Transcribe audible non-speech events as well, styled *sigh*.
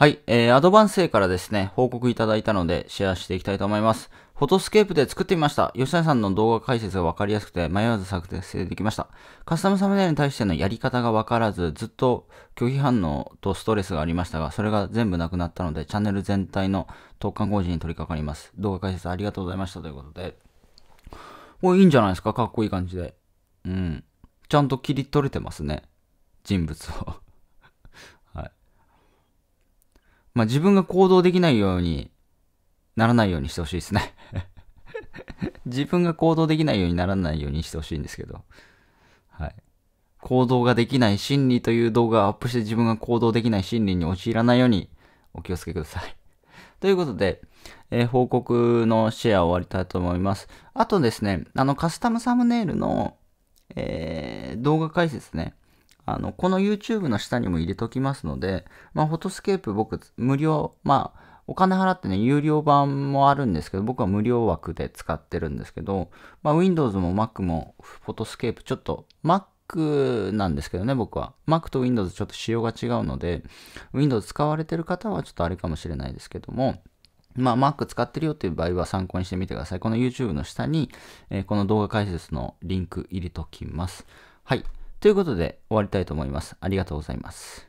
はい、えー、アドバンス生からですね、報告いただいたのでシェアしていきたいと思います。フォトスケープで作ってみました。吉谷さんの動画解説がわかりやすくて迷わず作成できました。カスタムサムネイルに対してのやり方がわからず、ずっと拒否反応とストレスがありましたが、それが全部なくなったので、チャンネル全体の特化工事に取り掛かります。動画解説ありがとうございましたということで。これいいんじゃないですかかっこいい感じで。うん。ちゃんと切り取れてますね。人物をまあ、自分が行動できないようにならないようにしてほしいですね *laughs* 自分が行動できないようにならないようにしてほしいんですけど。はい。行動ができない心理という動画をアップして自分が行動できない心理に陥らないようにお気をつけください。*laughs* ということで、えー、報告のシェアを終わりたいと思います。あとですね、あのカスタムサムネイルの、えー、動画解説ね。あの、この YouTube の下にも入れときますので、まあ、フォトスケープ僕、無料、まあ、お金払ってね、有料版もあるんですけど、僕は無料枠で使ってるんですけど、まあ、Windows も Mac もフォトスケープ、ちょっと Mac なんですけどね、僕は。Mac と Windows ちょっと仕様が違うので、Windows 使われてる方はちょっとあれかもしれないですけども、まあ、Mac 使ってるよっていう場合は参考にしてみてください。この YouTube の下に、えー、この動画解説のリンク入れときます。はい。ということで終わりたいと思います。ありがとうございます。